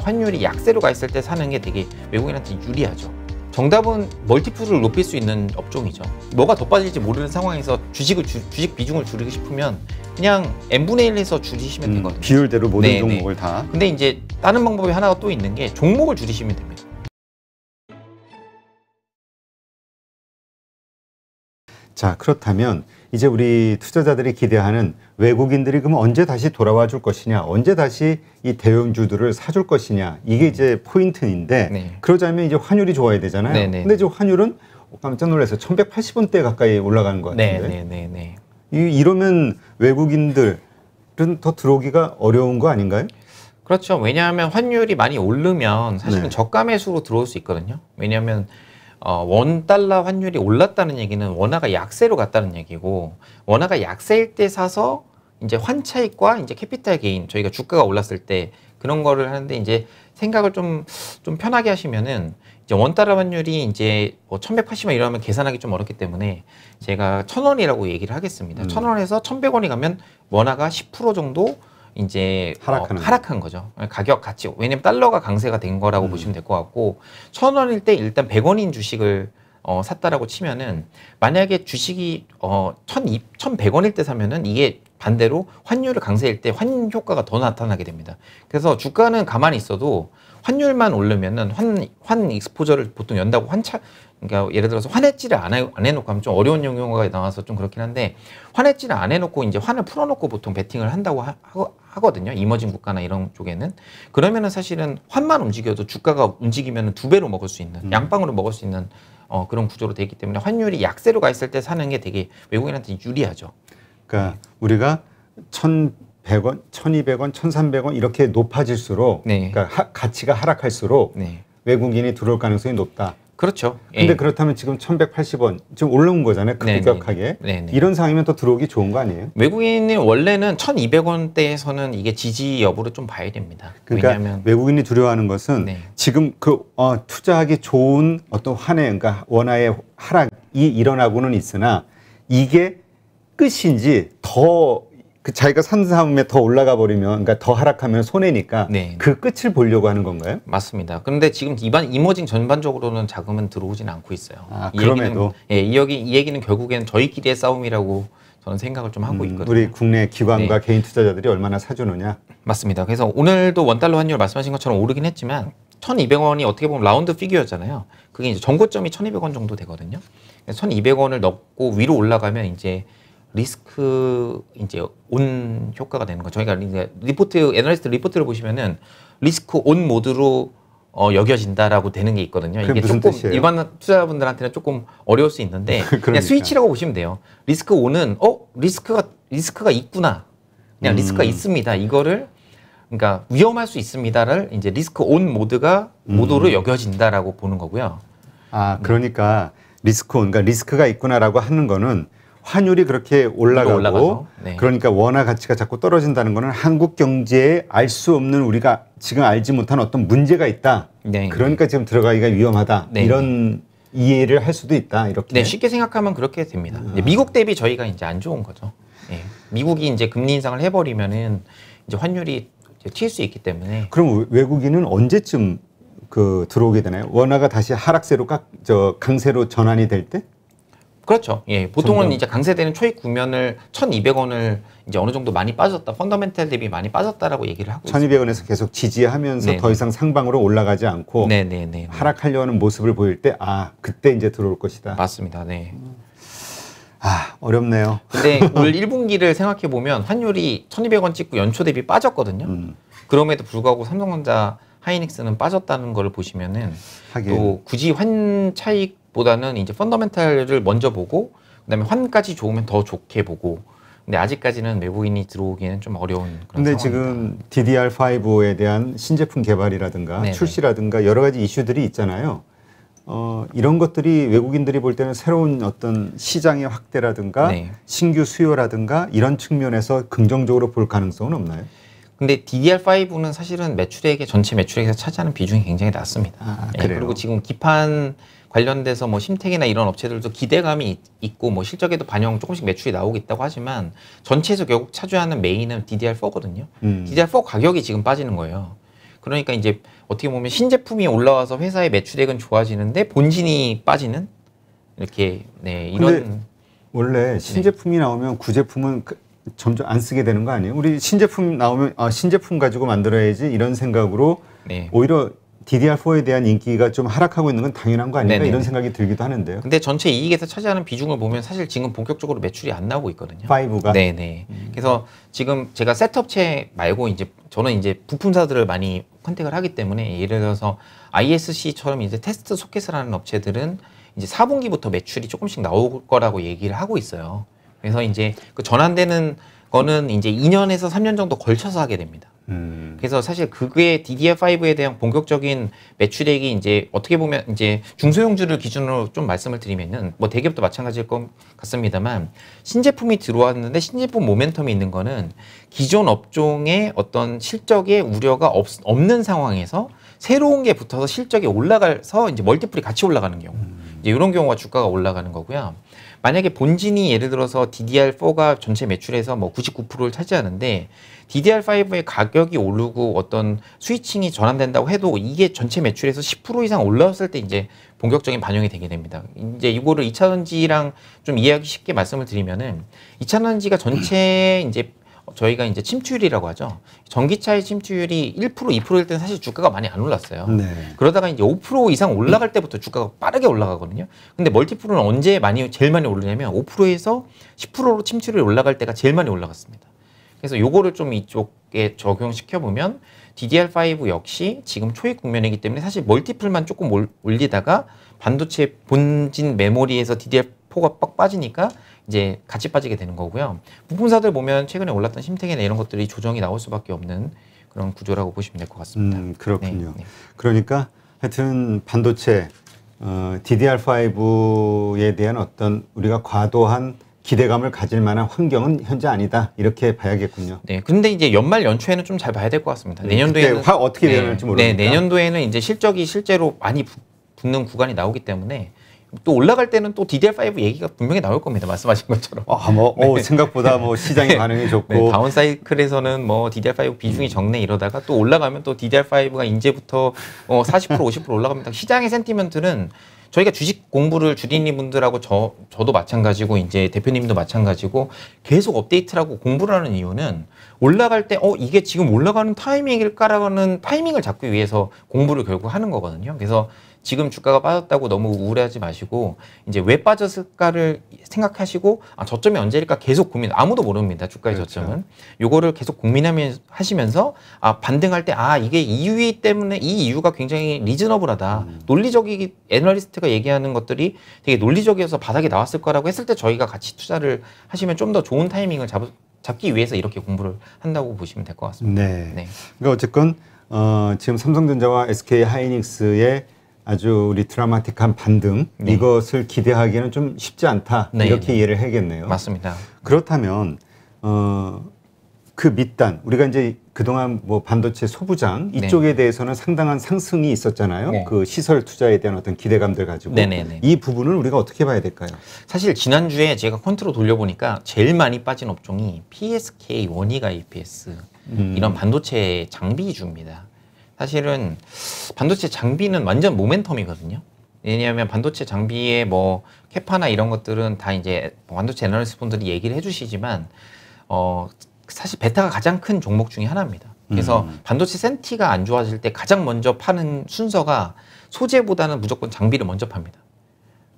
그러니까 환율이 약세로 가 있을 때 사는 게 되게 외국인한테 유리하죠. 정답은 멀티플을 높일 수 있는 업종이죠. 뭐가 더 빠질지 모르는 상황에서 주식을 주, 식 비중을 줄이고 싶으면 그냥 n분의 1에서 줄이시면 음, 되거든요. 비율대로 모든 네, 네 종목을 다. 근데 이제 다른 방법이 하나가 또 있는 게 종목을 줄이시면 됩니다. 자 그렇다면 이제 우리 투자자들이 기대하는 외국인들이 그럼 언제 다시 돌아와 줄 것이냐, 언제 다시 이 대형주들을 사줄 것이냐, 이게 이제 포인트인데, 네. 그러자면 이제 환율이 좋아야 되잖아요. 네, 네. 근데 지금 환율은 깜짝 놀라서 1180원대 가까이 올라가는 것 같은데. 네, 네, 네, 네, 이, 이러면 외국인들은 더 들어오기가 어려운 거 아닌가요? 그렇죠. 왜냐하면 환율이 많이 오르면 사실은 네. 저가 매수로 들어올 수 있거든요. 왜냐하면 어, 원 달러 환율이 올랐다는 얘기는 원화가 약세로 갔다는 얘기고 원화가 약세일 때 사서 이제 환차익과 이제 캐피탈 개인 저희가 주가가 올랐을 때 그런 거를 하는데 이제 생각을 좀 좀 편하게 하시면은 이제 원 달러 환율이 이제 뭐 1180원 이러면 계산하기 좀 어렵기 때문에 제가 1000원이라고 얘기를 하겠습니다. 음. 1000원에서 1100원이 가면 원화가 10% 정도 이제 어, 하락하는 어, 하락한 거죠. 가격 가치. 왜냐면 달러가 강세가 된 거라고 음. 보시면 될 것 같고 천 원일 때 일단 백 원인 주식을 어, 샀다라고 치면은 만약에 주식이 어, 천 이, 천백 원일때 사면은 이게 반대로 환율을 강세일 때환율 효과가 더 나타나게 됩니다. 그래서 주가는 가만히 있어도 환율만 오르면은 환, 환 익스포저를 보통 연다고 환차, 그러니까 예를 들어서 화냈지를 안, 해, 안 해놓고 하면 좀 어려운 용어가 나와서 좀 그렇긴 한데 화냈지를안 해놓고 이제 화를 풀어놓고 보통 베팅을 한다고 하, 하거든요. 이머진 국가나 이런 쪽에는 그러면은 사실은 환만 움직여도 주가가 움직이면 두 배로 먹을 수 있는 음. 양방으로 먹을 수 있는 어, 그런 구조로 되기 때문에 환율이 약세로 가 있을 때 사는 게 되게 외국인한테 유리하죠. 그러니까 네. 우리가 천 백원 천이백 원 천삼백 원 이렇게 높아질수록 네. 그러니까 하, 가치가 하락할수록 네. 외국인이 들어올 가능성이 높다. 그렇죠. 근데 예. 그렇다면 지금 1180원 지금 올라온 거잖아요. 네, 네, 네. 급격하게. 네네. 이런 상황이면 또 들어오기 좋은 거 아니에요? 외국인이 원래는 1200원대에서는 이게 지지 여부를 좀 봐야 됩니다. 그러니까 왜냐하면... 외국인이 두려워하는 것은 네. 지금 그 어, 투자하기 좋은 어떤 환해 그러니까 원화의 하락이 일어나고는 있으나 이게 끝인지 더그 자기가 산 다음에 더 올라가 버리면 그러니까 더 하락하면 손해니까 네. 그 끝을 보려고 하는 건가요? 맞습니다. 그런데 지금 이반 이머징 전반적으로는 자금은 들어오진 않고 있어요. 아, 그럼에도 예, 이 얘기 이 얘기는 결국에는 저희끼리의 싸움이라고 저는 생각을 좀 하고 음, 있거든요. 음, 우리 국내 기관과 네. 개인 투자자들이 얼마나 사주느냐. 맞습니다. 그래서 오늘도 원달러 환율 말씀하신 것처럼 오르긴 했지만 1,200원이 어떻게 보면 라운드 피규어잖아요. 그게 이제 전고점이 1,200원 정도 되거든요. 1,200원을 넘고 위로 올라가면 이제 리스크 이제 온 효과가 되는 거. 저희가 리포트 애널리스트 리포트를 보시면은 리스크 온 모드로 어, 여겨진다라고 되는 게 있거든요. 이게 조금 뜻이에요? 일반 투자자분들한테는 조금 어려울 수 있는데 그러니까. 그냥 스위치라고 보시면 돼요. 리스크 오는 어 리스크가 리스크가 있구나. 그냥 음. 리스크가 있습니다. 이거를 그러니까 위험할 수 있습니다를 이제 리스크 온 모드가 음. 모드로 여겨진다라고 보는 거고요. 아 그러니까 리스크 온, 그러니까 리스크가 있구나라고 하는 거는 환율이 그렇게 올라가고 올라가서, 네. 그러니까 원화 가치가 자꾸 떨어진다는 거는 한국 경제에 알 수 없는 우리가 지금 알지 못한 어떤 문제가 있다. 네. 그러니까 지금 들어가기가 위험하다. 네. 이런 이해를 할 수도 있다. 이렇게. 네, 쉽게 생각하면 그렇게 됩니다. 아. 미국 대비 저희가 이제 안 좋은 거죠. 예. 미국이 이제 금리 인상을 해버리면은 이제 환율이 튈 수 있기 때문에. 그럼 외국인은 언제쯤 그 들어오게 되나요? 원화가 다시 하락세로 깎, 저 강세로 전환이 될 때? 그렇죠. 예, 보통은 점점. 이제 강세되는 초입 국면을 1,200원을 이제 어느 정도 많이 빠졌다, 펀더멘탈 대비 많이 빠졌다라고 얘기를 하고 1,200원에서 계속 지지하면서 네더 네. 이상 상방으로 올라가지 않고 네네네. 네, 네, 하락하려는 모습을 보일 때 아, 그때 이제 들어올 것이다. 맞습니다. 네. 아, 어렵네요. 근데 올 1분기를 생각해 보면 환율이 1,200원 찍고 연초 대비 빠졌거든요. 음. 그럼에도 불구하고 삼성전자 하이닉스는 빠졌다는 걸 보시면은 하긴. 또 굳이 환 차익 보다는 이제 펀더멘탈을 먼저 보고 그다음에 환까지 좋으면 더 좋게 보고 근데 아직까지는 외국인이 들어오기에는 좀 어려운 그런 근데 상황입니다. 지금 DDR5에 대한 신제품 개발이라든가 네네. 출시라든가 여러 가지 이슈들이 있잖아요. 어, 이런 것들이 외국인들이 볼 때는 새로운 어떤 시장의 확대라든가 네. 신규 수요라든가 이런 측면에서 긍정적으로 볼 가능성은 없나요? 근데 DDR5는 사실은 매출액의 전체 매출액에서 차지하는 비중이 굉장히 낮습니다. 아, 예, 그리고 지금 기판 관련돼서 뭐 심택이나 이런 업체들도 기대감이 있고 뭐 실적에도 반영 조금씩 매출이 나오고 있다고 하지만 전체에서 결국 차지하는 메인은 DDR4거든요. 음. DDR4 가격이 지금 빠지는 거예요. 그러니까 이제 어떻게 보면 신제품이 올라와서 회사의 매출액은 좋아지는데 본진이 빠지는 이렇게 네 이런 원래 네. 신제품이 네. 나오면 구제품은 그, 점점 안 쓰게 되는 거 아니에요? 우리 신제품 나오면 아 신제품 가지고 만들어야지 이런 생각으로 네. 오히려 DDR4에 대한 인기가 좀 하락하고 있는 건 당연한 거 아닌가 네네 이런 생각이 들기도 하는데요. 근데 전체 이익에서 차지하는 비중을 보면 사실 지금 본격적으로 매출이 안 나오고 있거든요. 5가. 네네. 음. 그래서 지금 제가 셋업체 말고 이제 저는 이제 부품사들을 많이 컨택을 하기 때문에 예를 들어서 ISC처럼 이제 테스트 소켓을 하는 업체들은 이제 4분기부터 매출이 조금씩 나올 거라고 얘기를 하고 있어요. 그래서 이제 그 전환되는 거는 이제 2년에서 3년 정도 걸쳐서 하게 됩니다. 음. 그래서 사실 그게 DDR5에 대한 본격적인 매출액이 이제 어떻게 보면 이제 중소형주를 기준으로 좀 말씀을 드리면은 뭐 대기업도 마찬가지일 것 같습니다만 신제품이 들어왔는데 신제품 모멘텀이 있는 거는 기존 업종의 어떤 실적에 우려가 없, 없는 상황에서 새로운 게 붙어서 실적이 올라가서 이제 멀티플이 같이 올라가는 경우. 음. 이제 이런 경우가 주가가 올라가는 거고요. 만약에 본진이 예를 들어서 DDR4가 전체 매출에서 뭐 99%를 차지하는데 DDR5의 가격이 오르고 어떤 스위칭이 전환된다고 해도 이게 전체 매출에서 10% 이상 올라왔을 때 이제 본격적인 반영이 되게 됩니다. 이제 이거를 2차 전지랑 좀 이해하기 쉽게 말씀을 드리면은 2차 전지가 전체 이제 저희가 이제 침투율이라고 하죠. 전기차의 침투율이 1% 2%일 때는 사실 주가가 많이 안 올랐어요. 네. 그러다가 이제 5% 이상 올라갈 때부터 주가가 빠르게 올라가거든요. 근데 멀티플은 언제 많이 제일 많이 오르냐면 5%에서 10%로 침투율이 올라갈 때가 제일 많이 올라갔습니다. 그래서 요거를 좀 이쪽에 적용시켜 보면 DDR5 역시 지금 초입 국면이기 때문에 사실 멀티플만 조금 올리다가 반도체 본진 메모리에서 DDR4가 빡 빠지니까 이제 같이 빠지게 되는 거고요. 부품사들 보면 최근에 올랐던 심택이나 이런 것들이 조정이 나올 수밖에 없는 그런 구조라고 보시면 될 것 같습니다. 음, 그렇군요. 네, 네. 그러니까 하여튼 반도체 어, DDR5에 대한 어떤 우리가 과도한 기대감을 가질 만한 환경은 현재 아니다 이렇게 봐야겠군요. 네, 근데 이제 연말 연초에는 좀 잘 봐야 될 것 같습니다. 음, 내년도에는 화 어떻게 네. 되는지 모르니까. 네, 내년도에는 이제 실적이 실제로 많이 붙는 구간이 나오기 때문에 또 올라갈 때는 또 DDR5 얘기가 분명히 나올 겁니다. 말씀하신 것처럼. 아, 뭐, 뭐 네. 오, 생각보다 뭐 시장의 네. 반응이 네, 좋고 네, 다운 사이클에서는 뭐 DDR5 비중이 음. 적네 이러다가 또 올라가면 또 DDR5가 이제부터 어, 40% 50% 올라갑니다. 시장의 센티먼트는 저희가 주식 공부를 주디님 분들하고 저 저도 마찬가지고 이제 대표님도 마찬가지고 계속 업데이트라고 공부를 하는 이유는 올라갈 때어 이게 지금 올라가는 타이밍일까라는 타이밍을 잡기 위해서 공부를 결국 하는 거거든요. 그래서 지금 주가가 빠졌다고 너무 우울해하지 마시고 이제 왜 빠졌을까를 생각하시고 아 저점이 언제일까 계속 고민 아무도 모릅니다 주가의 그렇죠. 저점은 요거를 계속 고민하면서 하시면서 아 반등할 때 아 이게 이유 때문에 이 이유가 굉장히 리즈너블하다 음. 논리적이 애널리스트가 얘기하는 것들이 되게 논리적이어서 바닥에 나왔을 거라고 했을 때 저희가 같이 투자를 하시면 좀 더 좋은 타이밍을 잡, 잡기 위해서 이렇게 공부를 한다고 보시면 될 것 같습니다. 네. 네. 그러니까 어쨌건 어, 지금 삼성전자와 SK 하이닉스의 아주 우리 드라마틱한 반등 네. 이것을 기대하기는좀 쉽지 않다 네. 이렇게 이해를 해야겠네요. 맞습니다. 그렇다면 어, 그 밑단 우리가 이제 그동안 뭐 반도체 소부장 네. 이쪽에 네. 대해서는 상당한 상승이 있었잖아요. 네. 그 시설 투자에 대한 어떤 기대감들 가지고 네네네. 네, 네. 이 부분을 우리가 어떻게 봐야 될까요? 사실 지난주에 제가 컨트롤 돌려보니까 제일 많이 빠진 업종이 PSK, 원이가 APS 음. 이런 반도체 장비주입니다. 사실은 반도체 장비는 완전 모멘텀이거든요. 왜냐하면 반도체 장비에뭐 캐파나 이런 것들은 다 이제 반도체 애널리스트 분들이 얘기를 해주시지만 어 사실 베타가 가장 큰 종목 중의 하나입니다. 그래서 음. 반도체 센티가 안 좋아질 때 가장 먼저 파는 순서가 소재보다는 무조건 장비를 먼저 팝니다.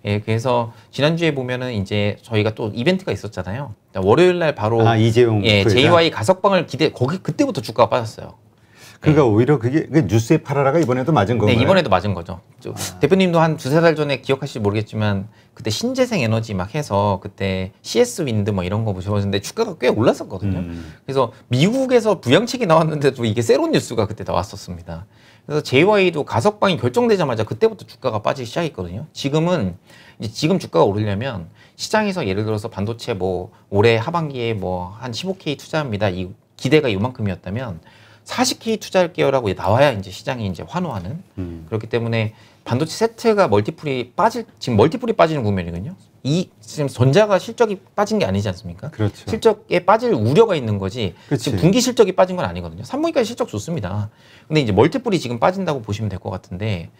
예, 그래서 지난주에 보면은 이제 저희가 또 이벤트가 있었잖아요. 그러니까 월요일 날 바로 아, 이재용 예, JY 가석방을 기대 거기 그때부터 주가가 빠졌어요. 그러니까 네. 오히려 그게 뉴스에 팔아라가 이번에도 맞은 거예요. 네, 이번에도 맞은 거죠. 아. 대표님도 한 두세 달 전에 기억하실지 모르겠지만 그때 신재생 에너지 막 해서 그때 CS 윈드 뭐 이런 거 보셨는데 주가가 꽤 올랐었거든요. 음. 그래서 미국에서 부양책이 나왔는데도 이게 새로운 뉴스가 그때 나왔었습니다. 그래서 JY도 가석방이 결정되자마자 그때부터 주가가 빠지기 시작했거든요. 지금은 이제 지금 주가가 오르려면 시장에서 예를 들어서 반도체 뭐 올해 하반기에 뭐 한 15K 투자합니다. 이 기대가 이만큼이었다면 40기 투자할게요라고 나와야 이제 시장이 이제 환호하는 음. 그렇기 때문에 반도체 세트가 멀티플이 빠질 지금 멀티플이 빠지는 국면이거든요. 이 지금 전자가 실적이 빠진 게 아니지 않습니까? 그렇죠. 실적에 빠질 우려가 있는 거지. 그치. 지금 분기 실적이 빠진 건 아니거든요. 3분기까지 실적 좋습니다. 근데 이제 멀티플이 지금 빠진다고 보시면 될 것 같은데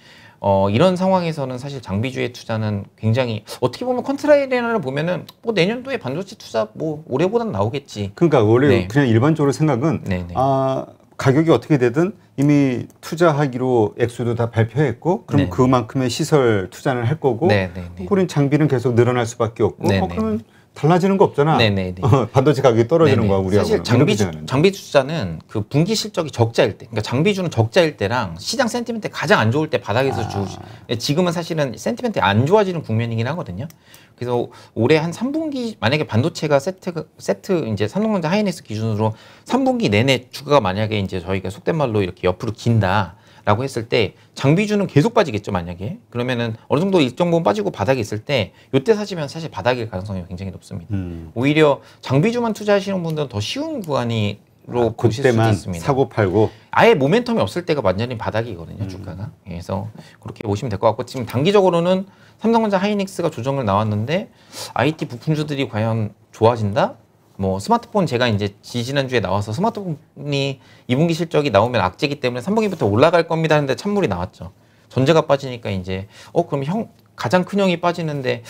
어, 이런 상황에서는 사실 장비주의 투자는 굉장히 어떻게 보면 컨트라이레나를 보면은 뭐 내년도에 반도체 투자 뭐올해보다는 나오겠지. 그러니까 원래 네. 그냥 일반적으로 생각은 네네. 네. 아 가격이 어떻게 되든 이미 투자하기로 액수도 다 발표했고 그럼 네. 그만큼의 시설 투자를 할 거고 네, 네, 네. 그런 장비는 계속 늘어날 수밖에 없고 어, 네, 그러면 네. 달라지는 거 없잖아. 네네네. 어, 반도체 가격이 떨어지는 네네. 거야 우리하고. 사실 장비 장비 투자는 그 분기 실적이 적자일 때, 그러니까 장비주는 적자일 때랑 시장 센티멘트 가장 안 좋을 때 바닥에서 아. 주. 지금은 사실은 센티멘트 안 좋아지는 국면이긴 하거든요. 그래서 올해 한 3분기 만약에 반도체가 세트 세트 이제 삼성전자 하이닉스 기준으로 3분기 내내 주가가 만약에 이제 저희가 속된 말로 이렇게 옆으로 긴다. 라고 했을 때 장비주는 계속 빠지겠죠 만약에 그러면은 어느 정도 일정 부분 빠지고 바닥에 있을 때 이때 사시면 사실 바닥일 가능성이 굉장히 높습니다 음. 오히려 장비주만 투자하시는 분들은 더 쉬운 구간이 로 아, 보실 수 있습니다. 사고 팔고 아예 모멘텀이 없을 때가 완전히 바닥이거든요 음. 주가가 예, 그래서 그렇게 보시면 될 것 같고 지금 단기적으로는 삼성전자 하이닉스가 조정을 나왔는데 IT 부품주들이 과연 좋아진다 뭐 스마트폰 제가 이제 지지난주에 나와서 스마트폰이 2분기 실적이 나오면 악재기 때문에 3분기부터 올라갈 겁니다 하는데 찬물이 나왔죠. 전제가 빠지니까 이제 어 그럼 형 가장 큰 형이 빠지는데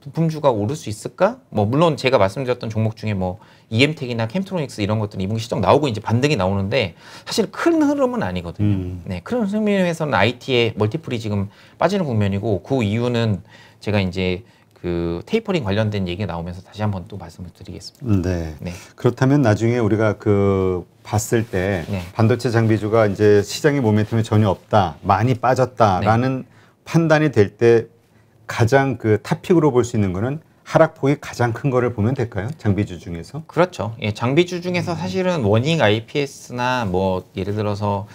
부품주가 오를 수 있을까? 뭐 물론 제가 말씀드렸던 종목 중에 뭐 EM텍이나 캠트로닉스 이런 것들은 2분기 실적 나오고 이제 반등이 나오는데 사실 큰 흐름은 아니거든요. 음. 네, 큰 흐름에서는 IT의 멀티플이 지금 빠지는 국면이고 그 이유는 제가 이제 그 테이퍼링 관련된 얘기가 나오면서 다시 한번 또 말씀을 드리겠습니다. 네. 네. 그렇다면 나중에 우리가 그 봤을 때 네. 반도체 장비주가 이제 시장의 모멘텀이 전혀 없다, 많이 빠졌다라는 네. 판단이 될 때 가장 그 탑픽으로 볼 수 있는 거는 하락폭이 가장 큰 거를 보면 될까요? 장비주 중에서? 그렇죠. 예, 장비주 중에서 음. 사실은 워닝 IPS나 뭐 예를 들어서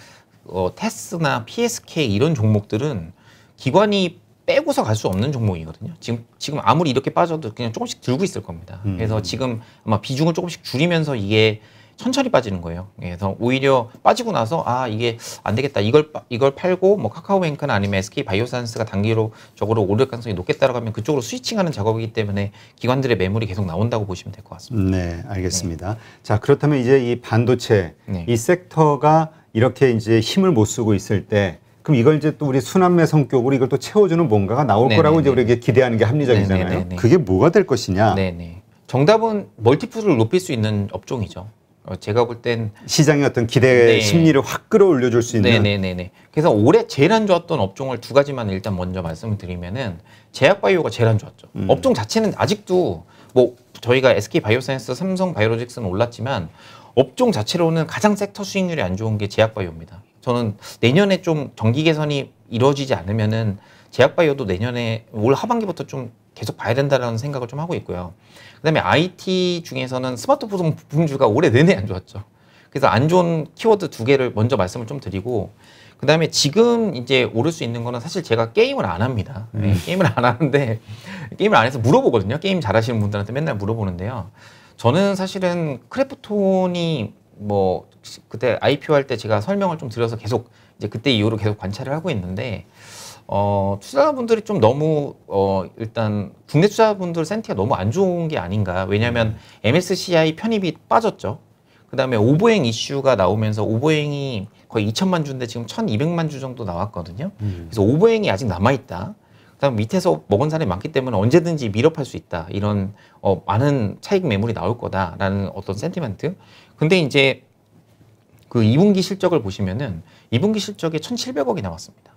어, 테스나 PSK 이런 종목들은 기관이 빼고서 갈 수 없는 종목이거든요. 지금 지금 아무리 이렇게 빠져도 그냥 조금씩 들고 있을 겁니다. 음. 그래서 지금 아마 비중을 조금씩 줄이면서 이게 천천히 빠지는 거예요. 그래서 오히려 빠지고 나서 아 이게 안 되겠다 이걸 이걸 팔고 뭐 카카오뱅크나 아니면 SK 바이오사이언스가 단기로적으로 오를 가능성이 높겠다라고 하면 그쪽으로 스위칭하는 작업이기 때문에 기관들의 매물이 계속 나온다고 보시면 될 것 같습니다. 네, 알겠습니다. 네. 자 그렇다면 이제 이 반도체 네. 이 섹터가 이렇게 이제 힘을 못 쓰고 있을 때 그럼 이걸 이제 또 우리 순환매 성격으로 이걸 또 채워주는 뭔가가 나올 네네네. 네, 거라고 이제 네, 우리에게 네. 기대하는 게 합리적이잖아요. 네네네. 그게 뭐가 될 것이냐. 네네. 정답은 멀티플을 높일 수 있는 업종이죠. 어, 제가 볼 땐 시장의 어떤 기대 네. 심리를 확 끌어올려 줄 수 있는 네네네 그래서 올해 제일 안 좋았던 업종을 두 가지만 일단 먼저 말씀을 드리면은 제약 바이오가 제일 안 좋았죠. 음. 업종 자체는 아직도 뭐 저희가 SK 바이오사이언스, 삼성 바이오로직스는 올랐지만 업종 자체로는 가장 섹터 수익률이 안 좋은 게 제약 바이오입니다. 저는 내년에 좀 정기 개선이 이루어지지 않으면은 제약바이오도 내년에 올 하반기부터 좀 계속 봐야 된다라는 생각을 좀 하고 있고요. 그다음에 IT 중에서는 스마트폰 부품주가 올해 내내 안 좋았죠. 그래서 안 좋은 키워드 두 개를 먼저 말씀을 좀 드리고 그다음에 지금 이제 오를 수 있는 거는 사실 제가 게임을 안 합니다. 음. 네, 게임을 안 하는데 게임을 안 해서 물어보거든요. 게임 잘하시는 분들한테 맨날 물어보는데요. 저는 사실은 크래프톤이 뭐 그때 IPO 할 때 제가 설명을 좀 드려서 계속 이제 그때 이후로 계속 관찰을 하고 있는데 어, 투자자분들이 좀 너무 어, 일단 국내 투자자분들 센티가 너무 안 좋은 게 아닌가. 왜냐하면 음. MSCI 편입이 빠졌죠. 그다음에 오보행 이슈가 나오면서 오보행이 거의 2천만 주인데 지금 1,200만 주 정도 나왔거든요. 음. 그래서 오보행이 아직 남아 있다. 그다음 밑에서 먹은 사람이 많기 때문에 언제든지 밀업할 수 있다. 이런 어, 많은 차익 매물이 나올 거다라는 어떤 센티멘트. 근데 이제 그 2분기 실적을 보시면은 2분기 실적에 1,700억이 나왔습니다.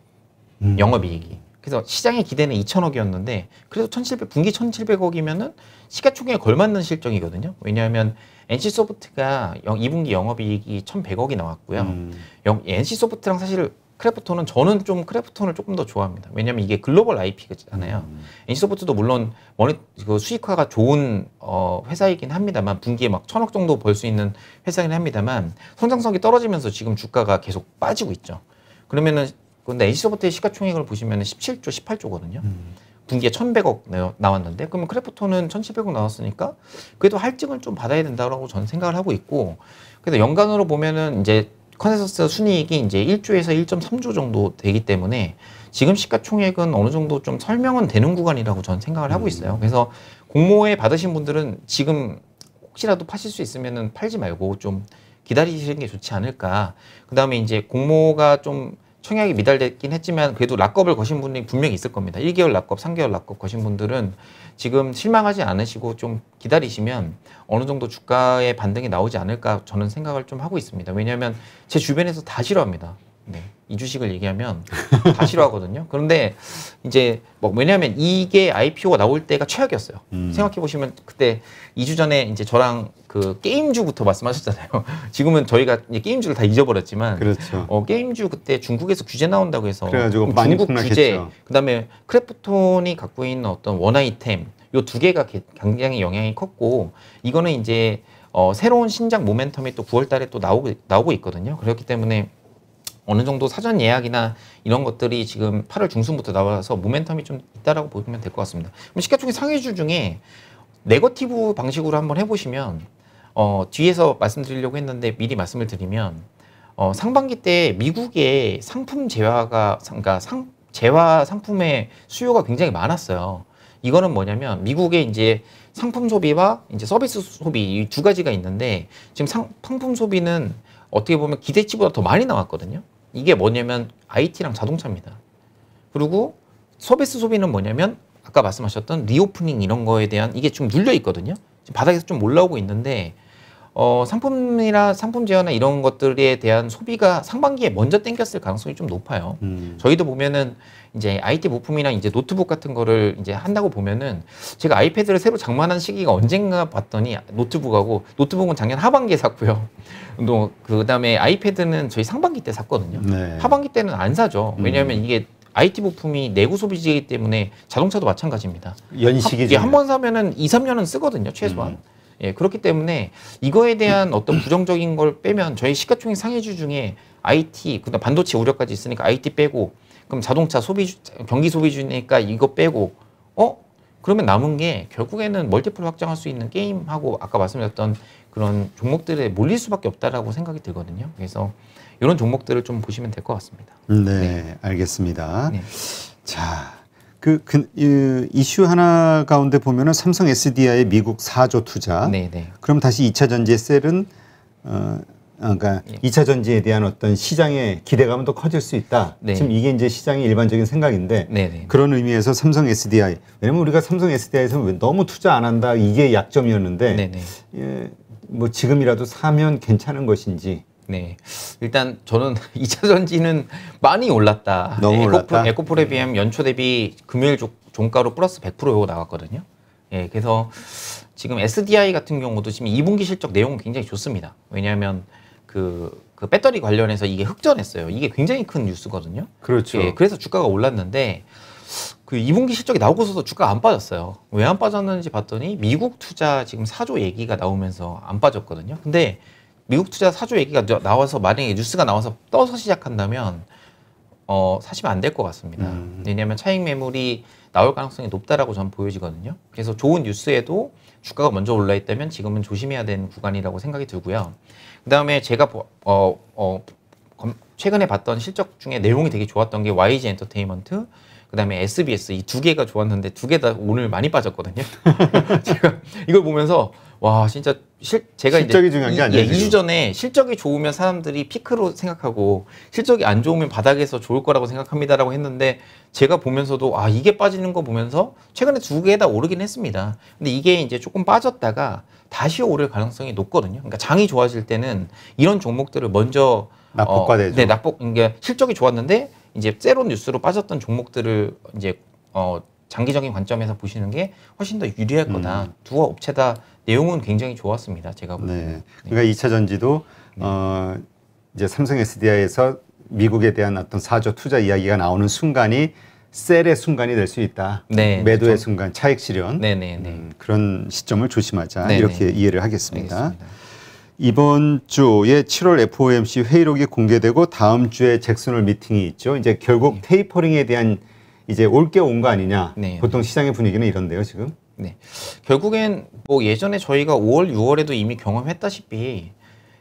음. 영업이익이. 그래서 시장의 기대는 2 0 0 0억이었는데 그래서 1,700 분기 1,700억이면은 시가총액에 걸맞는 실적이거든요. 왜냐하면 NC 소프트가 2분기 영업이익이 1,100억이 나왔고요. 음. NC 소프트랑 사실 크래프톤은 저는 좀 크래프톤을 조금 더 좋아합니다. 왜냐하면 이게 글로벌 IP잖아요. 음. NC소프트도 음. 물론 머니 그 수익화가 좋은 어, 회사이긴 합니다만 분기에 막 천억 정도 벌 수 있는 회사이긴 합니다만 성장성이 떨어지면서 지금 주가가 계속 빠지고 있죠. 그러면은 근데 NC소프트의 시가총액을 보시면 17조, 18조거든요. 음. 분기에 1,100억 나왔는데 그러면 크래프톤은 1,700억 나왔으니까 그래도 할증을 좀 받아야 된다고 저는 생각을 하고 있고 그래서 연간으로 보면은 이제 컨센서스 순이익이 이제 1조에서 1.3조 정도 되기 때문에 지금 시가총액은 어느 정도 좀 설명은 되는 구간이라고 저는 생각을 하고 음. 있어요. 그래서 공모에 받으신 분들은 지금 혹시라도 파실 수있으면 팔지 말고 좀 기다리시는 게 좋지 않을까. 그 다음에 이제 공모가 좀 청약이 미달됐긴 했지만 그래도 락업을 거신 분이 분명히 있을 겁니다. 1개월 락업, 3개월 락업 거신 분들은 지금 실망하지 않으시고 좀 기다리시면 어느 정도 주가의 반등이 나오지 않을까 저는 생각을 좀 하고 있습니다. 왜냐하면 제 주변에서 다 싫어합니다. 네. 이 주식을 얘기하면 다 싫어하거든요. 그런데 이제 뭐 왜냐하면 이게 IPO가 나올 때가 최악이었어요. 음. 생각해 보시면 그때 2주 전에 이제 저랑 그 게임주부터 말씀하셨잖아요. 지금은 저희가 게임주를 다 잊어버렸지만, 그렇죠. 어, 게임주 그때 중국에서 규제 나온다고 해서 그래가지고 음, 많이 중국 폭락했죠. 규제, 그다음에 크래프톤이 갖고 있는 어떤 원 아이템 요 두 개가 굉장히 영향이 컸고 이거는 이제 어, 새로운 신작 모멘텀이 또 9월달에 또 나오고 나오고 있거든요. 그렇기 때문에 어느 정도 사전 예약이나 이런 것들이 지금 8월 중순부터 나와서 모멘텀이 좀 있다라고 보면 될 것 같습니다. 그럼 시가총액 상위주 중에 네거티브 방식으로 한번 해보시면 어, 뒤에서 말씀드리려고 했는데 미리 말씀을 드리면 어, 상반기 때 미국의 상품 재화가 그러니까 상 재화 상품의 수요가 굉장히 많았어요. 이거는 뭐냐면 미국의 이제 상품 소비와 이제 서비스 소비 이 두 가지가 있는데 지금 상, 상품 소비는 어떻게 보면 기대치보다 더 많이 나왔거든요. 이게 뭐냐면 IT랑 자동차입니다. 그리고 서비스 소비는 뭐냐면 아까 말씀하셨던 리오프닝 이런 거에 대한 이게 좀 눌려 있거든요. 지금 바닥에서 좀 올라오고 있는데 어, 상품이나 상품 제어나 이런 것들에 대한 소비가 상반기에 먼저 땡겼을 가능성이 좀 높아요. 음. 저희도 보면은 이제 IT 부품이나 이제 노트북 같은 거를 이제 한다고 보면은 제가 아이패드를 새로 장만한 시기가 언젠가 봤더니 노트북하고 노트북은 작년 하반기에 샀고요. 또 그다음에 아이패드는 저희 상반기 때 샀거든요. 네. 하반기 때는 안 사죠. 음. 왜냐하면 음. 이게 IT 부품이 내구 소비지이기 때문에 자동차도 마찬가지입니다. 연식이 예, 한번 사면은 2, 3년은 쓰거든요, 최소한. 음. 예, 그렇기 때문에 이거에 대한 어떤 부정적인 걸 빼면 저희 시가총액 상해주 중에 IT, 그다음 반도체 우려까지 있으니까 IT 빼고 그럼 자동차 소비 주 경기 소비 주니까 이거 빼고 어 그러면 남은 게 결국에는 멀티플 확장할 수 있는 게임하고 아까 말씀드렸던 그런 종목들에 몰릴 수밖에 없다라고 생각이 들거든요. 그래서 이런 종목들을 좀 보시면 될 것 같습니다. 네, 네. 알겠습니다. 네. 자. 그, 그 이, 이슈 하나 가운데 보면은 삼성 SDI의 미국 4조 투자. 네, 네. 그럼 다시 2차 전지의 셀은 어, 어, 그러니까 예. 이차 전지에 대한 어떤 시장의 기대감은더 커질 수 있다. 네. 지금 이게 이제 시장의 일반적인 생각인데 네, 네. 그런 의미에서 삼성 SDI 왜냐면 우리가 삼성 SDI에서 너무 투자 안 한다 이게 약점이었는데 네, 네. 예, 뭐 지금이라도 사면 괜찮은 것인지 네. 일단 저는 이차 전지는 많이 올랐다. 너무 에코프, 올랐다. 에코프레 비엠 연초 대비 금요일 조, 종가로 플러스 100% 나왔거든요. 예. 그래서 지금 SDI 같은 경우도 지금 2분기 실적 내용은 굉장히 좋습니다. 왜냐하면 그, 그 배터리 관련해서 이게 흑전했어요. 이게 굉장히 큰 뉴스거든요. 그렇죠. 예, 그래서 주가가 올랐는데 그 2분기 실적이 나오고서도 주가안 빠졌어요. 왜 안 빠졌는지 봤더니 미국 투자 지금 사조 얘기가 나오면서 안 빠졌거든요. 근데 미국 투자 사조 얘기가 나와서 만약에 뉴스가 나와서 떠서 시작한다면 어, 사시면 안 될 것 같습니다. 음. 왜냐하면 차익 매물이 나올 가능성이 높다라고 저는 보여지거든요. 그래서 좋은 뉴스에도 주가가 먼저 올라있다면 지금은 조심해야 되는 구간이라고 생각이 들고요. 그 다음에 제가 어, 어, 최근에 봤던 실적 중에 내용이 되게 좋았던 게 YG 엔터테인먼트, 그 다음에 SBS 이 두 개가 좋았는데 두 개 다 오늘 많이 빠졌거든요. 제가 이걸 보면서 와 진짜 실 제가 실적이 중요한 게 아니에요. 예, 2주 전에 실적이 좋으면 사람들이 피크로 생각하고 실적이 안 좋으면 바닥에서 좋을 거라고 생각합니다라고 했는데 제가 보면서도 아 이게 빠지는 거 보면서 최근에 두개다 오르긴 했습니다. 근데 이게 이제 조금 빠졌다가 다시 오를 가능성이 높거든요. 그러니까 장이 좋아질 때는 이런 종목들을 먼저 낙폭과되죠 어, 네, 낙폭 이게 그러니까 실적이 좋았는데 이제 새로운 뉴스로 빠졌던 종목들을 이제 어 장기적인 관점에서 보시는 게 훨씬 더 유리할 음. 거다. 음. 두 업체 다 내용은 굉장히 좋았습니다. 제가 보기에. 네. 그러니까 네. 이차 전지도 네. 어 이제 삼성 SDI에서 미국에 대한 어떤 사조 투자 이야기가 나오는 순간이 셀의 순간이 될 수 있다. 네, 매도의 그 순간 차익 실현 네, 네, 네, 음, 그런 시점을 조심하자 네, 이렇게 이해를 하겠습니다. 알겠습니다. 이번 주에 7월 FOMC 회의록이 공개되고 다음 주에 잭슨홀 미팅이 있죠. 이제 결국 테이퍼링에 대한 이제 올 게 온 거 아니냐. 네. 보통 시장의 분위기는 이런데요, 지금. 네. 결국엔 뭐 예전에 저희가 5월, 6월에도 이미 경험했다시피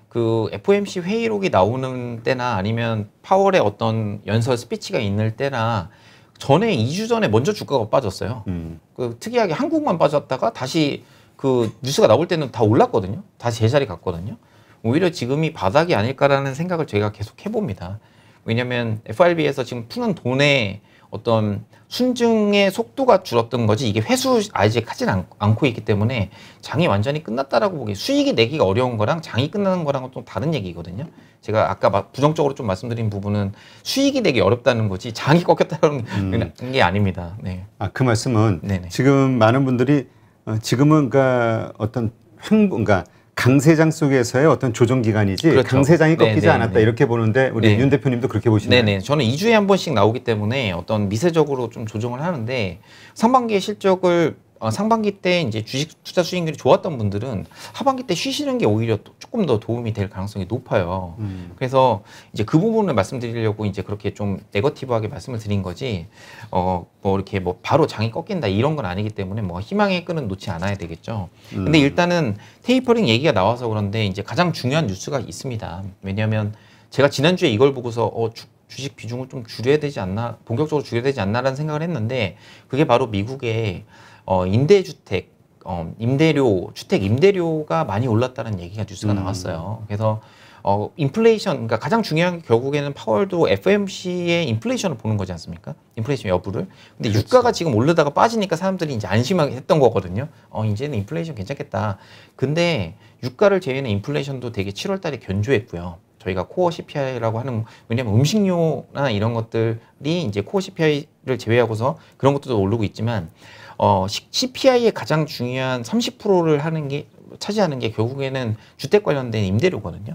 그 FOMC 회의록이 나오는 때나 아니면 파월의 어떤 연설 스피치가 있는 때나 전에 2주 전에 먼저 주가가 빠졌어요. 음. 그 특이하게 한국만 빠졌다가 다시 그 뉴스가 나올 때는 다 올랐거든요. 다시 제자리 갔거든요. 오히려 지금이 바닥이 아닐까라는 생각을 저희가 계속 해봅니다. 왜냐하면 FRB에서 지금 푸는 돈에 어떤 순증의 속도가 줄었던 거지 이게 회수 아직 하진 않, 않고 있기 때문에 장이 완전히 끝났다라고 보기 수익이 내기가 어려운 거랑 장이 끝나는 거랑은 좀 다른 얘기거든요. 제가 아까 막 부정적으로 좀 말씀드린 부분은 수익이 되기 어렵다는 거지 장이 꺾였다는 음. 게 아닙니다. 네. 아 그 말씀은 네네. 지금 많은 분들이 어, 지금은 그러니까 어떤 횡보 그러니까 강세장 속에서의 어떤 조정 기간이지 그렇죠. 강세장이 네, 꺾이지 네네, 않았다 네 이렇게 보는데 우리 네윤 대표님도 그렇게 보시나요? 네네. 네. 저는 2주에 한 번씩 나오기 때문에 어떤 미세적으로 좀 조정을 하는데 상반기의 실적을 어, 상반기 때 이제 주식 투자 수익률이 좋았던 분들은 하반기 때 쉬시는 게 오히려 조금 더 도움이 될 가능성이 높아요. 음. 그래서 이제 그 부분을 말씀드리려고 이제 그렇게 좀 네거티브하게 말씀을 드린 거지, 어, 뭐 이렇게 뭐 바로 장이 꺾인다 이런 건 아니기 때문에 뭐 희망의 끈은 놓지 않아야 되겠죠. 음. 근데 일단은 테이퍼링 얘기가 나와서 그런데 이제 가장 중요한 뉴스가 있습니다. 왜냐하면 제가 지난주에 이걸 보고서 어, 주, 주식 비중을 좀 줄여야 되지 않나, 본격적으로 줄여야 되지 않나라는 생각을 했는데 그게 바로 미국의 어, 임대주택, 어, 임대료, 주택 임대료가 많이 올랐다는 얘기가 뉴스가 음. 나왔어요. 그래서 어, 인플레이션, 그러니까 가장 중요한 게 결국에는 파월도 FMC의 인플레이션을 보는 거지 않습니까? 인플레이션 여부를. 근데 그렇지. 유가가 지금 오르다가 빠지니까 사람들이 이제 안심하게 했던 거거든요. 어, 이제는 인플레이션 괜찮겠다. 근데 유가를 제외는 인플레이션도 되게 7월 달에 견조했고요. 저희가 코어 CPI라고 하는 왜냐면 음식료나 이런 것들이 이제 코어 CPI를 제외하고서 그런 것들도 오르고 있지만 어, CPI의 가장 중요한 30%를 하는 게 차지하는 게 결국에는 주택 관련된 임대료거든요.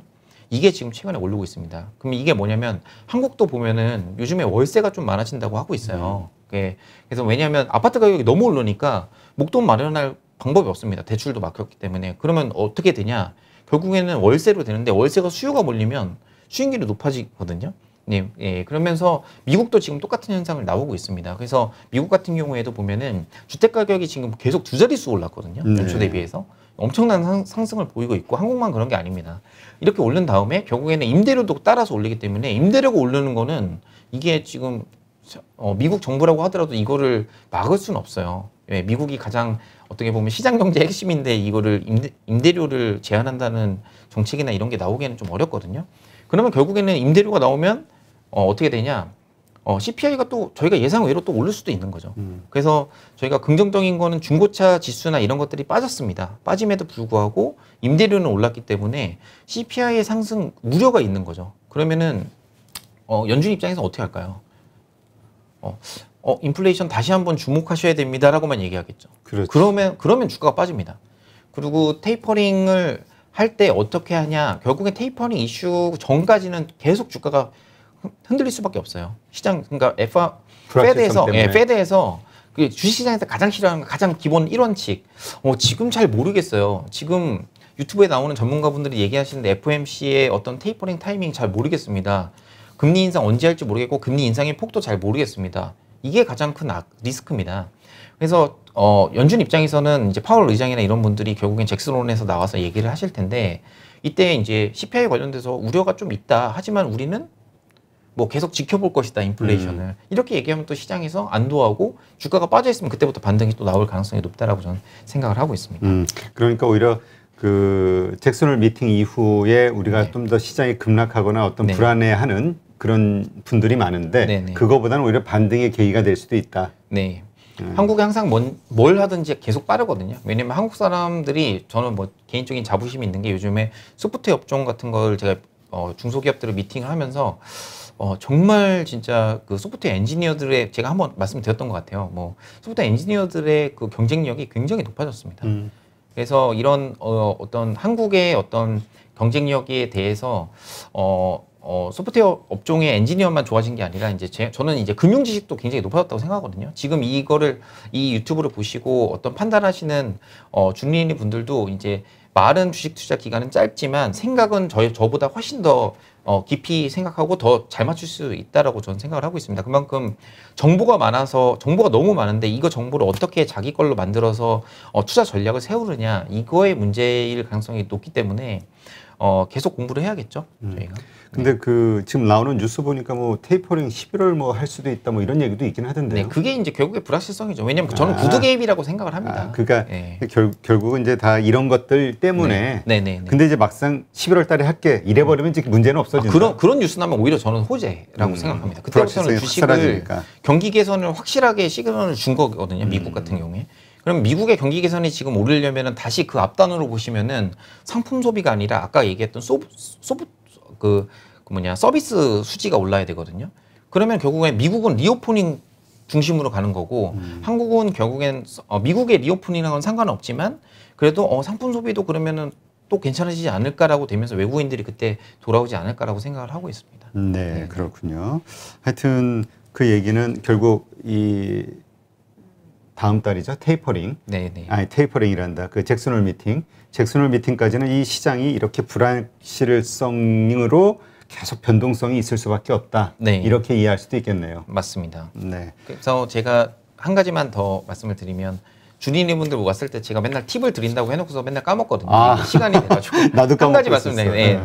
이게 지금 최근에 오르고 있습니다. 그럼 이게 뭐냐면 한국도 보면은 요즘에 월세가 좀 많아진다고 하고 있어요. 음. 예. 그래서 왜냐하면 아파트 가격이 너무 오르니까 목돈 마련할 방법이 없습니다. 대출도 막혔기 때문에 그러면 어떻게 되냐? 결국에는 월세로 되는데 월세가 수요가 몰리면 수익률이 높아지거든요. 네, 예, 그러면서 미국도 지금 똑같은 현상을 나오고 있습니다. 그래서 미국 같은 경우에도 보면은 주택 가격이 지금 계속 두 자릿수 올랐거든요. 네. 연초 대비해서 엄청난 상, 승을 보이고 있고 한국만 그런 게 아닙니다. 이렇게 올른 다음에 결국에는 임대료도 따라서 올리기 때문에 임대료가 오르는 거는 이게 지금 어, 미국 정부라고 하더라도 이거를 막을 수는 없어요. 예, 미국이 가장 어떻게 보면 시장 경제 핵심인데 이거를 임대, 임대료를 제한한다는 정책이나 이런 게 나오기에는 좀 어렵거든요. 그러면 결국에는 임대료가 나오면 어, 어떻게 되냐? 어, CPI가 또 저희가 예상 외로 또 오를 수도 있는 거죠. 음. 그래서 저희가 긍정적인 거는 중고차 지수나 이런 것들이 빠졌습니다. 빠짐에도 불구하고 임대료는 올랐기 때문에 CPI의 상승 우려가 있는 거죠. 그러면은 어, 연준 입장에서 어떻게 할까요? 어, 어, 인플레이션 다시 한번 주목하셔야 됩니다라고만 얘기하겠죠. 그렇지. 그러면 그러면 주가가 빠집니다. 그리고 테이퍼링을 할 때 어떻게 하냐? 결국에 테이퍼링 이슈 전까지는 계속 주가가 흔들릴 수밖에 없어요. 시장 그러니까 f 페드에서 예, 페드에서 그 주식시장에서 가장 싫어하는 가장 기본 1원칙. 어, 지금 잘 모르겠어요. 지금 유튜브에 나오는 전문가분들이 얘기하시는데 FOMC의 어떤 테이퍼링 타이밍 잘 모르겠습니다. 금리 인상 언제 할지 모르겠고 금리 인상의 폭도 잘 모르겠습니다. 이게 가장 큰 악, 리스크입니다. 그래서 어, 연준 입장에서는 이제 파월 의장이나 이런 분들이 결국엔 잭슨론에서 나와서 얘기를 하실 텐데 이때 이제 CPI 관련돼서 우려가 좀 있다. 하지만 우리는 뭐 계속 지켜볼 것이다 인플레이션을 음. 이렇게 얘기하면 또 시장에서 안도하고 주가가 빠져 있으면 그때부터 반등이 또 나올 가능성이 높다라고 저는 생각을 하고 있습니다. 음. 그러니까 오히려 그 잭슨홀 미팅 이후에 우리가 네. 좀더 시장이 급락하거나 어떤 네. 불안해하는 그런 분들이 많은데 네, 네. 그거보다는 오히려 반등의 계기가 될 수도 있다. 네. 음. 한국이 항상 뭔, 뭘 하든지 계속 빠르거든요. 왜냐면 한국 사람들이 저는 뭐 개인적인 자부심이 있는 게 요즘에 소프트 업종 같은 걸 제가 어, 중소기업들을 미팅을 하면서 어, 정말 진짜 그 소프트웨어 엔지니어들의 제가 한번 말씀드렸던 것 같아요. 뭐 소프트웨어 엔지니어들의 그 경쟁력이 굉장히 높아졌습니다. 음. 그래서 이런 어, 어떤 한국의 어떤 경쟁력에 대해서 어, 어, 소프트웨어 업종의 엔지니어만 좋아진 게 아니라 이제 제, 저는 이제 금융 지식도 굉장히 높아졌다고 생각하거든요. 지금 이거를 이 유튜브를 보시고 어떤 판단하시는 어, 중리인 분들도 이제 말은 주식 투자 기간은 짧지만 생각은 저, 저보다 훨씬 더 어, 깊이 생각하고 더 잘 맞출 수 있다라고 저는 생각을 하고 있습니다. 그만큼 정보가 많아서 정보가 너무 많은데 이거 정보를 어떻게 자기 걸로 만들어서 어, 투자 전략을 세우느냐 이거의 문제일 가능성이 높기 때문에 어, 계속 공부를 해야겠죠. 음. 저희가. 근데 네. 그 지금 나오는 뉴스 보니까 뭐 테이퍼링 11월 뭐 할 수도 있다 뭐 이런 얘기도 있긴 하던데 네, 그게 이제 결국에 불확실성이죠. 왜냐면 그 저는 아. 구두 개입이라고 생각을 합니다. 아, 그러니까 네. 결, 결국은 이제 다 이런 것들 때문에. 네. 네, 네, 네. 근데 이제 막상 11월 달에 할게 이래 버리면 이제 문제는 아, 없어진다. 아, 그런 그런 뉴스 나면 오히려 저는 호재라고 음. 생각합니다. 그때부터는 주식을 확실하니까. 경기 개선을 확실하게 시그널을 준 거거든요. 미국 음. 같은 경우에. 그럼 미국의 경기 개선이 지금 오르려면 다시 그 앞단으로 보시면은 상품 소비가 아니라 아까 얘기했던 소부 소 그, 그 뭐냐 서비스 수지가 올라야 되거든요. 그러면 결국에 미국은 리오프닝 중심으로 가는 거고 음. 한국은 결국엔 어, 미국의 리오프닝하고는 상관없지만 그래도 어, 상품 소비도 그러면은 또 괜찮아지지 않을까라고 되면서 외국인들이 그때 돌아오지 않을까라고 생각을 하고 있습니다. 음, 네, 네. 그렇군요. 하여튼 그 얘기는 결국 이 다음 달이죠. 테이퍼링. 네네. 네. 아니 테이퍼링이란다. 그 잭슨홀 미팅. 잭슨홀 미팅까지는 이 시장이 이렇게 불확실성으로 계속 변동성이 있을 수밖에 없다. 네. 이렇게 이해할 수도 있겠네요. 맞습니다. 네. 그래서 제가 한 가지만 더 말씀을 드리면 주니님분들 왔을 때 제가 맨날 팁을 드린다고 해놓고서 맨날 까먹거든요. 아. 시간이 돼가지고 나도 까먹고 한 가지 네. 네.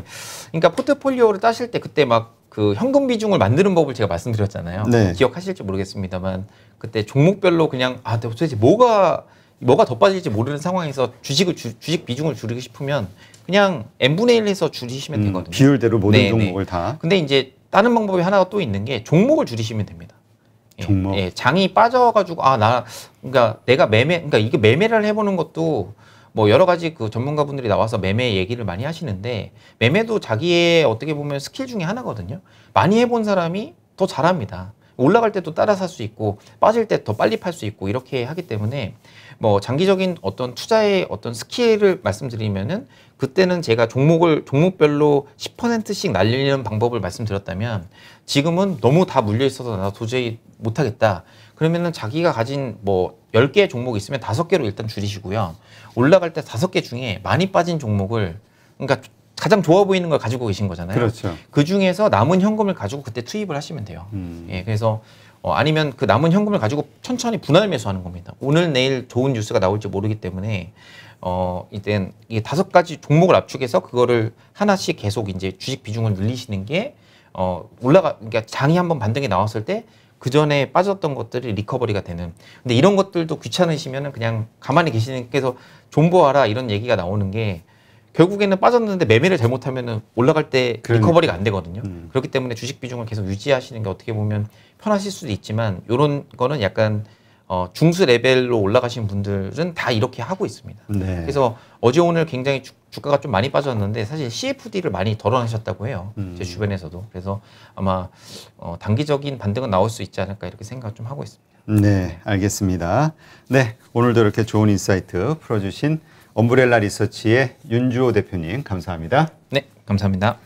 그러니까 포트폴리오를 따실 때 그때 막 그 현금 비중을 만드는 법을 제가 말씀드렸잖아요. 네. 기억하실지 모르겠습니다만 그때 종목별로 그냥 아 도대체 뭐가 뭐가 더 빠질지 모르는 상황에서 주식을 주, 식 비중을 줄이고 싶으면 그냥 n분의 1에서 줄이시면 음, 되거든요. 비율대로 모든 네, 네, 종목을 다. 근데 이제 다른 방법이 하나가 또 있는 게 종목을 줄이시면 됩니다. 예, 종목. 예, 장이 빠져가지고 아 나 그러니까 내가 매매 그러니까 이게 매매를 해보는 것도 뭐 여러 가지 그 전문가분들이 나와서 매매 얘기를 많이 하시는데 매매도 자기의 어떻게 보면 스킬 중에 하나거든요. 많이 해본 사람이 더 잘합니다. 올라갈 때도 따라 살 수 있고 빠질 때 더 빨리 팔 수 있고 이렇게 하기 때문에 뭐 장기적인 어떤 투자의 어떤 스킬을 말씀드리면은 그때는 제가 종목을 종목별로 10%씩 날리는 방법을 말씀드렸다면 지금은 너무 다 물려 있어서 나 도저히 못 하겠다. 그러면은 자기가 가진 뭐 10개 종목이 있으면 5개로 일단 줄이시고요. 올라갈 때 5개 중에 많이 빠진 종목을 그러니까 가장 좋아 보이는 걸 가지고 계신 거잖아요. 그렇죠. 그 중에서 남은 현금을 가지고 그때 투입을 하시면 돼요. 음. 예, 그래서 어, 아니면 그 남은 현금을 가지고 천천히 분할 매수하는 겁니다. 오늘 내일 좋은 뉴스가 나올지 모르기 때문에 어, 이단이 다섯 가지 종목을 압축해서 그거를 하나씩 계속 이제 주식 비중을 늘리시는 게 어, 올라가 그러니까 장이 한번 반등이 나왔을 때 그 전에 빠졌던 것들이 리커버리가 되는. 근데 이런 것들도 귀찮으시면은 그냥 가만히 계시는 께서 존버하라 이런 얘기가 나오는 게 결국에는 빠졌는데 매매를 잘못하면 올라갈 때 그러니까. 리커버리가 안 되거든요. 음. 그렇기 때문에 주식 비중을 계속 유지하시는 게 어떻게 보면 편하실 수도 있지만 이런 거는 약간 어, 중수 레벨로 올라가신 분들은 다 이렇게 하고 있습니다. 네. 그래서 어제 오늘 굉장히 주, 주가가 좀 많이 빠졌는데 사실 CFD를 많이 덜어내셨다고 해요. 음. 제 주변에서도. 그래서 아마 어, 단기적인 반등은 나올 수 있지 않을까 이렇게 생각을 좀 하고 있습니다. 네, 알겠습니다. 네, 오늘도 이렇게 좋은 인사이트 풀어주신 엄브렐라 리서치의 윤주호 대표님 감사합니다. 네, 감사합니다.